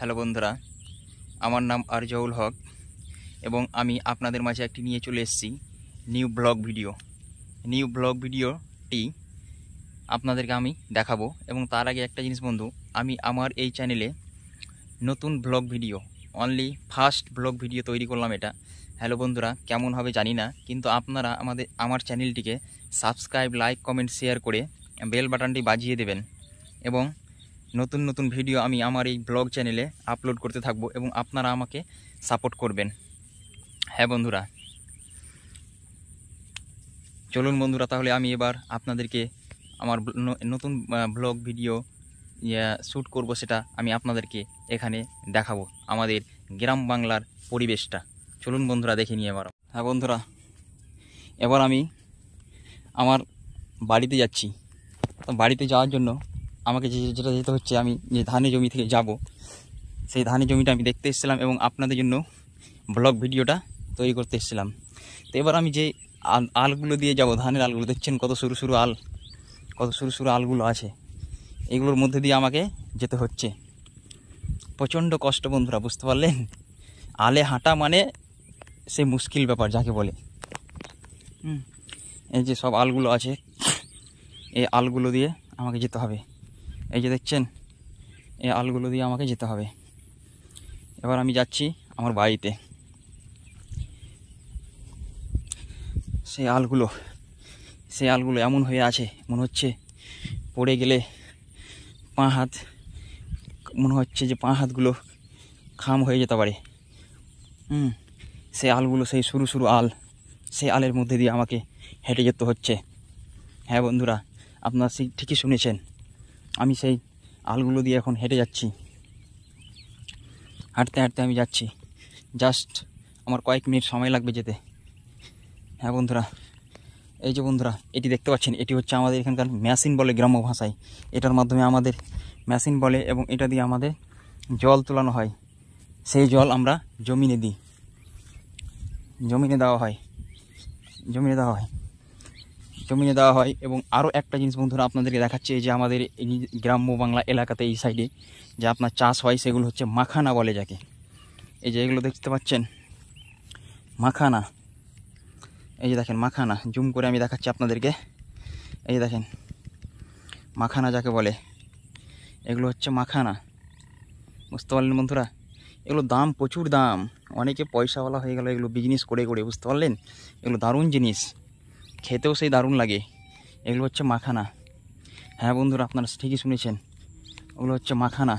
hello বন্ধুরা আমার নাম আরজাউল হক এবং আমি আপনাদের মাঝে একটি নিয়ে চলে এসেছি new blog video new blog ভিডিওটি আপনাদেরকে আমি দেখাবো এবং তার আগে একটা জিনিস বন্ধু আমি আমার এই চ্যানেলে নতুন blog video only first blog video তৈরি করলাম এটা হ্যালো বন্ধুরা কেমন হবে জানি না কিন্তু আপনারা আমাদের আমার চ্যানেলটিকে সাবস্ক্রাইব লাইক কমেন্ট শেয়ার করে বেল বাটনটি বাজিয়ে দেবেন এবং নতুন নতুন ভিডিও আমি আমার এই ব্লগ চ্যানেলে আপলোড করতে থাকব এবং আপনারা আমাকে সাপোর্ট করবেন হ্যাঁ বন্ধুরা চলুন বন্ধুরা তাহলে আমি এবার আপনাদেরকে আমার নতুন ব্লগ ভিডিও শ্যুট করব সেটা আমি আপনাদেরকে এখানে দেখাবো আমাদের গ্রাম বাংলার পরিবেশটা চলুন বন্ধুরা দেখে নিয়ে এবার হ্যাঁ বন্ধুরা এবার আমি আমার বাড়িতে যাচ্ছি তো বাড়িতে যাওয়ার জন্য আমাকে যে যেটা যেতে হচ্ছে আমি যে ধানের জমি থেকে যাব সেই ধানের জমিটা আমি দেখতে এসেছিলাম এবং আপনাদের জন্য ব্লগ ভিডিওটা তৈরি করতে এসেছিলাম তো এবার আমি যে আলগুলো দিয়ে যাব ধানের আলগুলো দেখছেন কত সরু সরু আল কত সরু সরু আলগুলো আছে এগুলোর মধ্যে দিয়ে আমাকে যেতে হচ্ছে প্রচণ্ড কষ্ট বন্ধুরা বুঝতে পারলেন আলে হাঁটা মানে সে মুশকিল ব্যাপার যাকে বলে এই যে সব আলগুলো আছে এই আলগুলো দিয়ে আমাকে যেতে হবে এই যে দেখছেন এই আলগুলো দিয়ে আমাকে যেতে হবে এবার আমি যাচ্ছি আমার বাড়িতে সেই আলগুলো সেই আলগুলো এমন হয়ে আছে মনে হচ্ছে পড়ে গেলে পা হাত মনে হচ্ছে যে পা হাতগুলো খাম হয়ে যেতে পারে হুম সেই আলগুলো সেই সরু সরু আল সেই আলের মধ্যে দিয়ে আমাকে হেঁটে যেতে হচ্ছে হ্যাঁ বন্ধুরা আপনারা ঠিকই শুনেছেন আমি সেই আলগুলো দিয়ে এখন হেঁটে যাচ্ছি হাঁটতে হাঁটতে আমি যাচ্ছি জাস্ট আমার কয়েক মিনিট সময় লাগবে যেতে হ্যাঁ বন্ধুরা এই যে বন্ধুরা এটি দেখতে পাচ্ছেন এটি হচ্ছে আমাদের এখানকার মেশিন বলে গ্রাম্য ভাষায় এটার মাধ্যমে আমাদের মেশিন বলে এবং এটা দিয়ে আমাদের জল তোলানো হয় সেই জল আমরা জমিনে দিই জমিনে দেওয়া হয় জমিনে দেওয়া হয় জমিয়ে দেওয়া হয় এবং আরও একটা জিনিস বন্ধুরা আপনাদেরকে দেখাচ্ছে যে আমাদের এই গ্রাম্য বাংলা এলাকাতে এই সাইডে যে আপনার চাষ হয় সেগুলো হচ্ছে মাখানা বলে যাকে এই যে এগুলো দেখতে পাচ্ছেন মাখানা এই যে দেখেন মাখানা জুম করে আমি দেখাচ্ছি আপনাদেরকে এই যে দেখেন মাখানা যাকে বলে এগুলো হচ্ছে মাখানা বুঝতে পারলেন বন্ধুরা এগুলো দাম প্রচুর দাম অনেকে পয়সাওয়ালা হয়ে গেল এগুলো বিজনেস করে করে বুঝতে পারলেন এগুলো দারুণ জিনিস খেতেও সেই দারুণ লাগে এগুলো হচ্ছে মাখানা হ্যাঁ বন্ধুরা আপনারা ঠিকই শুনেছেন ওগুলো হচ্ছে মাখানা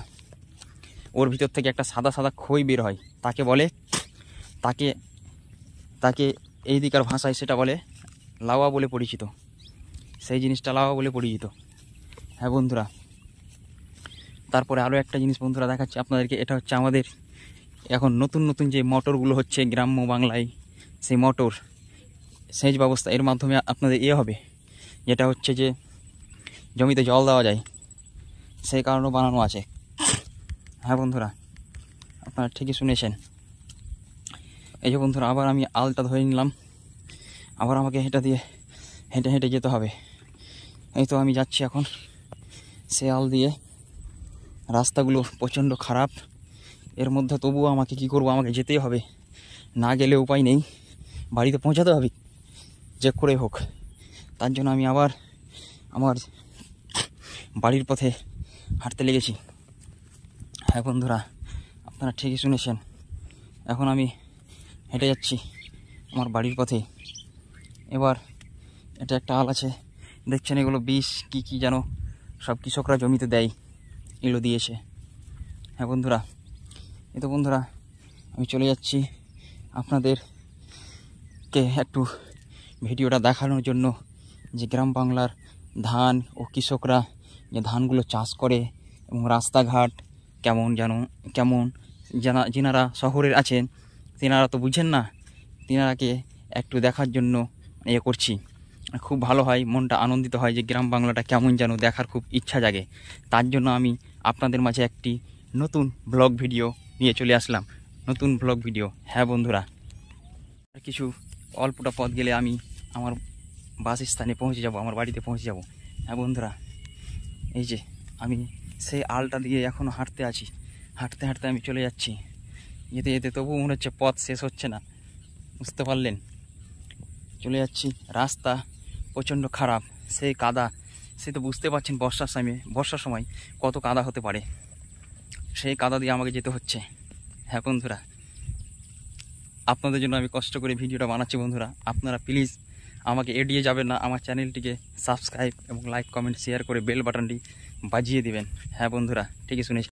ওর ভিতর থেকে একটা সাদা সাদা খই বের হয় তাকে বলে তাকে তাকে এই দিকার ভাষায় সেটা বলে লাওয়া বলে পরিচিত সেই জিনিসটা লাওয়া বলে পরিচিত হ্যাঁ বন্ধুরা তারপরে আরও একটা জিনিস বন্ধুরা দেখাচ্ছি আপনাদেরকে এটা হচ্ছে আমাদের এখন নতুন নতুন যে মটরগুলো হচ্ছে গ্রাম্য বাংলায় সেই মটর সেচ ব্যবস্থা এর মাধ্যমে আপনাদের ইয়ে হবে যেটা হচ্ছে যে জমিতে জল দেওয়া যায় সেই কারণেও বানানো আছে হ্যাঁ বন্ধুরা আপনারা ঠিকই শুনেছেন এই যে বন্ধুরা আবার আমি আলটা ধরে নিলাম আবার আমাকে হেঁটে দিয়ে হেঁটে হেঁটে যেতে হবে এই তো আমি যাচ্ছি এখন সে আল দিয়ে রাস্তাগুলো প্রচণ্ড খারাপ এর মধ্যে তবুও আমাকে কি করব আমাকে যেতেই হবে না গেলে উপায় নেই বাড়িতে পৌঁছাতে হবে যে করে হোক তার জন্য আমি আবার আমার বাড়ির পথে হাঁটতে লেগেছি হ্যাঁ বন্ধুরা আপনারা ঠিকই শুনেছেন এখন আমি হেঁটে যাচ্ছি আমার বাড়ির পথে এবার এটা একটা আল আছে দেখছেন এগুলো বিষ কি কি যেন সব কৃষকরা জমিতে দেয় এগুলো দিয়েছে হ্যাঁ বন্ধুরা এ তো বন্ধুরা আমি চলে যাচ্ছি আপনাদেরকে একটু ভিডিওটা দেখানোর জন্য যে গ্রাম বাংলার ধান ও কৃষকরা যে ধানগুলো চাষ করে এবং রাস্তাঘাট কেমন যেন কেমন যারা যেনারা শহরের আছেন তেনারা তো বুঝেন না তেনারাকে একটু দেখার জন্য ইয়ে করছি খুব ভালো হয় মনটা আনন্দিত হয় যে গ্রাম বাংলাটা কেমন যেন দেখার খুব ইচ্ছা জাগে তার জন্য আমি আপনাদের মাঝে একটি নতুন ব্লগ ভিডিও নিয়ে চলে আসলাম নতুন ব্লগ ভিডিও হ্যাঁ বন্ধুরা কিছু অল্পটা পথ গেলে আমি আমার বাসস্থানে পৌঁছে যাব আমার বাড়িতে পৌঁছে যাব হ্যাঁ বন্ধুরা এই যে আমি সেই আলটা দিয়ে এখনও হাঁটতে আছি হাঁটতে হাঁটতে আমি চলে যাচ্ছি যেতে যেতে তবুও মনে হচ্ছে পথ শেষ হচ্ছে না বুঝতে পারলেন চলে যাচ্ছি রাস্তা প্রচণ্ড খারাপ সেই কাদা সে তো বুঝতে পারছেন বর্ষার সময় বর্ষার সময় কত কাদা হতে পারে সেই কাদা দিয়ে আমাকে যেতে হচ্ছে হ্যাঁ বন্ধুরা আপনাদের জন্য আমি কষ্ট করে ভিডিওটা বানাচ্ছি বন্ধুরা আপনারা প্লিজ আমাকে এড়িয়ে যাবেন না আমার চ্যানেলটিকে সাবস্ক্রাইব এবং লাইক কমেন্ট শেয়ার করে বেল বাটনটি বাজিয়ে দিবেন হ্যাঁ বন্ধুরা ঠিকই শুনেছি